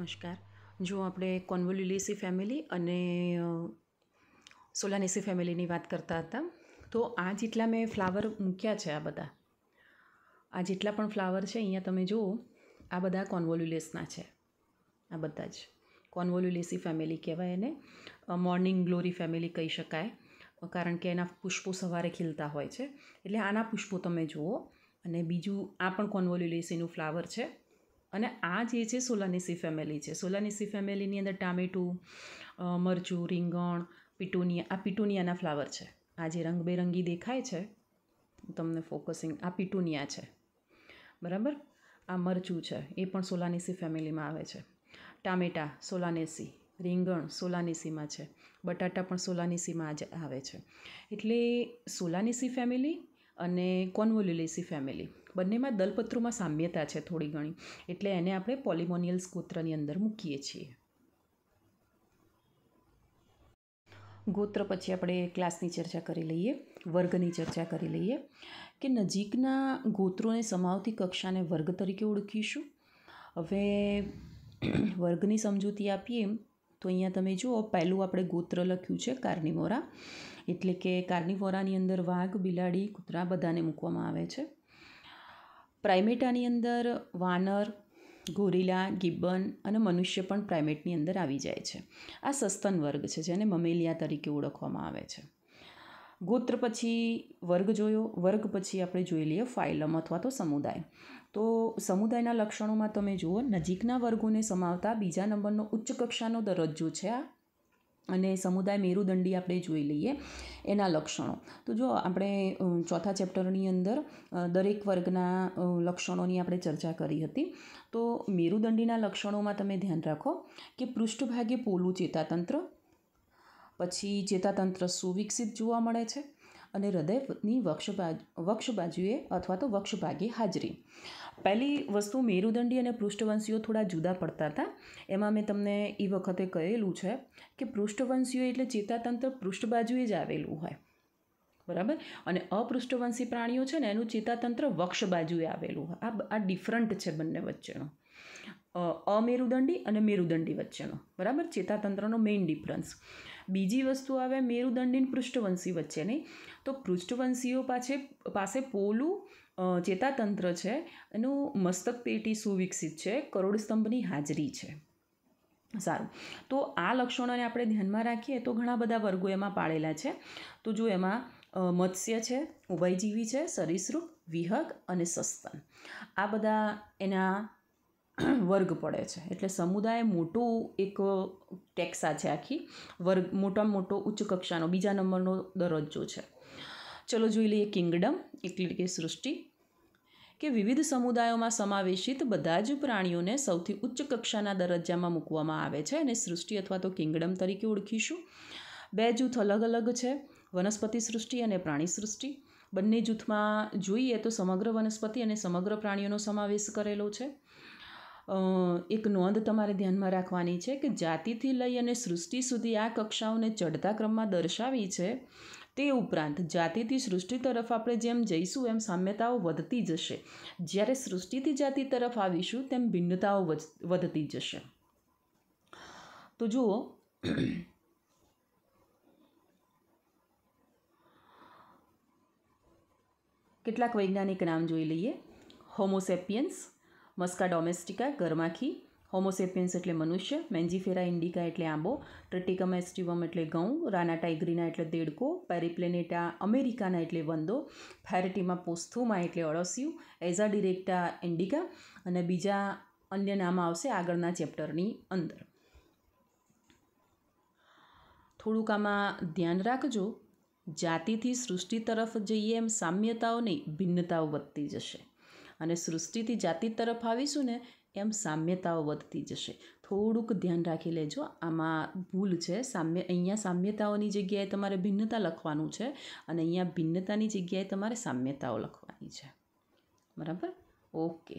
નમસ્કાર જો આપણે કોન્વોલ્યુલેસી ફેમિલી અને સોલાનેસી ફેમિલીની વાત કરતા હતા તો આ જેટલા મેં ફ્લાવર મૂક્યા છે આ બધા આ જેટલા પણ ફ્લાવર છે અહીંયા તમે જુઓ આ બધા કોન્વોલ્યુલેસના છે આ બધા જ કોન્વોલ્યુલેસી ફેમિલી કહેવાય એને મોર્નિંગ ગ્લોરી ફેમિલી કહી શકાય કારણ કે એના પુષ્પો સવારે ખીલતા હોય છે એટલે આના પુષ્પો તમે જુઓ અને બીજું આ પણ કોન્વોલ્યુલેસીનું ફ્લાવર છે અને આ જે છે સોલાનીસી ફેમિલી છે સોલાનીસી ફેમિલીની અંદર ટામેટું મરચું રીંગણ પીટુનિયા આ પીટુનિયાના ફ્લાવર છે આ જે રંગબેરંગી દેખાય છે તમને ફોકસિંગ આ પીટુનિયા છે બરાબર આ મરચું છે એ પણ સોલાનીસી ફેમિલીમાં આવે છે ટામેટા સોલાનેસી રીંગણ સોલાનીસીમાં છે બટાટા પણ સોલાનીસીમાં જ આવે છે એટલે સોલાનીસી ફેમિલી અને કોન્વોલ્યુલેસી ફેમિલી બંનેમાં દલપત્રોમાં સામ્યતા છે થોડી ઘણી એટલે એને આપણે પોલિમોનિયલ સ્કોત્રની અંદર મૂકીએ છીએ ગોત્ર પછી આપણે ક્લાસની ચર્ચા કરી લઈએ વર્ગની ચર્ચા કરી લઈએ કે નજીકના ગોત્રોને સમાવતી કક્ષાને વર્ગ તરીકે ઓળખીશું હવે વર્ગની સમજૂતી આપીએ તો અહીંયા તમે જુઓ પહેલું આપણે ગોત્ર લખ્યું છે કાર્નિવોરા એટલે કે કાર્નિવોરાની અંદર વાઘ બિલાડી કૂતરા બધાને મૂકવામાં આવે છે પ્રાઇમેટાની અંદર વાનર ગોરીલા ગિબ્બન અને મનુષ્ય પણ પ્રાઇમેટની અંદર આવી જાય છે આ સસ્તન વર્ગ છે જેને મમેલિયા તરીકે ઓળખવામાં આવે છે ગોત્ર પછી વર્ગ જોયો વર્ગ પછી આપણે જોઈ લઈએ ફાઇલમ અથવા તો સમુદાય તો સમુદાયના લક્ષણોમાં તમે જુઓ નજીકના વર્ગોને સમાવતા બીજા નંબરનો ઉચ્ચ કક્ષાનો દરજ્જો છે આ અને સમુદાય મેરુદંડી આપણે જોઈ લઈએ એના લક્ષણો તો જો આપણે ચોથા ચેપ્ટરની અંદર દરેક વર્ગના લક્ષણોની આપણે ચર્ચા કરી હતી તો મેરુદંડીના લક્ષણોમાં તમે ધ્યાન રાખો કે પૃષ્ઠભાગે પોલું ચેતાતંત્ર પછી ચેતાતંત્ર સુવિકસિત જોવા મળે છે અને હૃદયની વક્ષ વક્ષ બાજુએ અથવા તો વક્ષભાગે હાજરી પહેલી વસ્તુ મેરુદંડી અને પૃષ્ઠવંશીઓ થોડા જુદા પડતા હતા એમાં મેં તમને એ વખતે કહેલું છે કે પૃષ્ઠવંશીઓ એટલે ચેતાતંત્ર પૃષ્ઠ બાજુએ જ આવેલું હોય બરાબર અને અપૃષ્ઠવંશી પ્રાણીઓ છે ને એનું ચેતાતંત્ર વક્ષ બાજુએ આવેલું હોય આ આ ડિફરન્ટ છે બંને વચ્ચેનું અમેરુદંડી અને મેરુદંડી વચ્ચેનો બરાબર ચેતાતંત્રનો મેઇન ડિફરન્સ બીજી વસ્તુ આવે મેરુદંડી પૃષ્ઠવંશી વચ્ચેની તો પૃષ્ઠવંશીઓ પાસે પાસે પોલું ચેતાતંત્ર છે એનું મસ્તક પેટી સુવિકસિત છે કરોડસ્તંભની હાજરી છે સારું તો આ લક્ષણોને આપણે ધ્યાનમાં રાખીએ તો ઘણા બધા વર્ગો એમાં પાળેલા છે તો જો એમાં મત્સ્ય છે ઉભયજીવી છે સરીસૃપ વિહગ અને સસ્તન આ બધા એના વર્ગ પડે છે એટલે સમુદાય મોટું એક ટેક્સા છે આખી વર્ગ મોટામાં મોટો ઉચ્ચ કક્ષાનો બીજા નંબરનો દરજ્જો છે ચલો જોઈ લઈએ કિંગડમ એટલે કે સૃષ્ટિ કે વિવિધ સમુદાયોમાં સમાવેશિત બધા જ પ્રાણીઓને સૌથી ઉચ્ચ કક્ષાના દરજ્જામાં મૂકવામાં આવે છે અને સૃષ્ટિ અથવા તો કિંગડમ તરીકે ઓળખીશું બે જૂથ અલગ અલગ છે વનસ્પતિ સૃષ્ટિ અને પ્રાણી સૃષ્ટિ બંને જૂથમાં જોઈએ તો સમગ્ર વનસ્પતિ અને સમગ્ર પ્રાણીઓનો સમાવેશ કરેલો છે એક નોંધ તમારે ધ્યાનમાં રાખવાની છે કે જાતિથી લઈ અને સૃષ્ટિ સુધી આ કક્ષાઓને ચડતા ક્રમમાં દર્શાવી છે તે ઉપરાંત જાતિથી સૃષ્ટિ તરફ આપણે જેમ જઈશું એમ સામ્યતાઓ વધતી જશે જ્યારે સૃષ્ટિથી જાતિ તરફ આવીશું તેમ ભિન્નતાઓ વધતી જશે તો જુઓ કેટલાક વૈજ્ઞાનિક નામ જોઈ લઈએ હોમોસેપિયન્સ મસ્કા ડોમેસ્ટિકા ગરમાખી હોમોસેપિયન્સ એટલે મનુષ્ય મેન્જીફેરા ઇન્ડિકા એટલે આંબો ટ્રિટિકમ એસ્ટિવમ એટલે ઘઉં રાના ટાઈગ્રીના એટલે દેડકો પેરિપ્લેનેટા અમેરિકાના એટલે વંદો ફેરેટીમા પોસ્થુમા એટલે અળસિયું એઝા ડિરેક્ટા ઇન્ડિકા અને બીજા અન્ય નામ આવશે આગળના ચેપ્ટરની અંદર થોડુંક આમાં ધ્યાન રાખજો જાતિથી સૃષ્ટિ તરફ જઈએ એમ સામ્યતાઓ નહીં ભિન્નતાઓ વધતી જશે અને સૃષ્ટિથી જાતિ તરફ આવીશું ને એમ સામ્યતાઓ વધતી જશે થોડુંક ધ્યાન રાખી લેજો આમાં ભૂલ છે સામ્ય અહીંયા સામ્યતાઓની જગ્યાએ તમારે ભિન્નતા લખવાનું છે અને અહીંયા ભિન્નતાની જગ્યાએ તમારે સામ્યતાઓ લખવાની છે બરાબર ઓકે